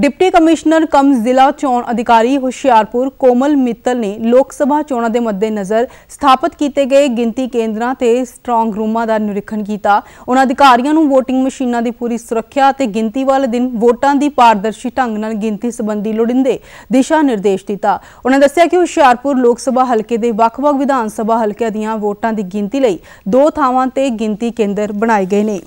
deputy commissioner ਕਮ ਜ਼ਿਲ੍ਹਾ ਚੋਣ ਅਧਿਕਾਰੀ ਹੁਸ਼ਿਆਰਪੁਰ ਕੋਮਲ ਮਿੱਤਲ ਨੇ ਲੋਕ ਸਭਾ ਚੋਣਾਂ ਦੇ ਮੱਦੇਨਜ਼ਰ ਸਥਾਪਿਤ ਕੀਤੇ ਗਏ ਗਿਣਤੀ ਕੇਂਦਰਾਂ ਤੇ ਸਟਰੋਂਗ ਰੂਮਾਂ ਦਾ ਨਿਰੀਖਣ ਕੀਤਾ ਉਹਨਾਂ ਅਧਿਕਾਰੀਆਂ ਨੂੰ VOTING ਮਸ਼ੀਨਾਂ ਦੀ ਪੂਰੀ ਸੁਰੱਖਿਆ ਅਤੇ ਗਿਣਤੀ ਵਾਲੇ ਦਿਨ ਵੋਟਾਂ ਦੀ ਪਾਰਦਰਸ਼ੀ ਢੰਗ ਨਾਲ ਗਿਣਤੀ ਸੰਬੰਧੀ ਲੋੜਿੰਦੇ ਦਿਸ਼ਾ ਨਿਰਦੇਸ਼ ਦਿੱਤਾ ਉਹਨਾਂ ਦੱਸਿਆ ਕਿ ਹੁਸ਼ਿਆਰਪੁਰ ਲੋਕ ਸਭਾ ਹਲਕੇ ਦੇ ਵੱਖ-ਵੱਖ ਵਿਧਾਨ ਸਭਾ ਹਲਕਿਆਂ ਦੀਆਂ ਵੋਟਾਂ ਦੀ ਗਿਣਤੀ ਲਈ ਦੋ ਥਾਵਾਂ ਤੇ ਗਿਣਤੀ ਕੇਂਦਰ ਬਣਾਏ ਗਏ ਨੇ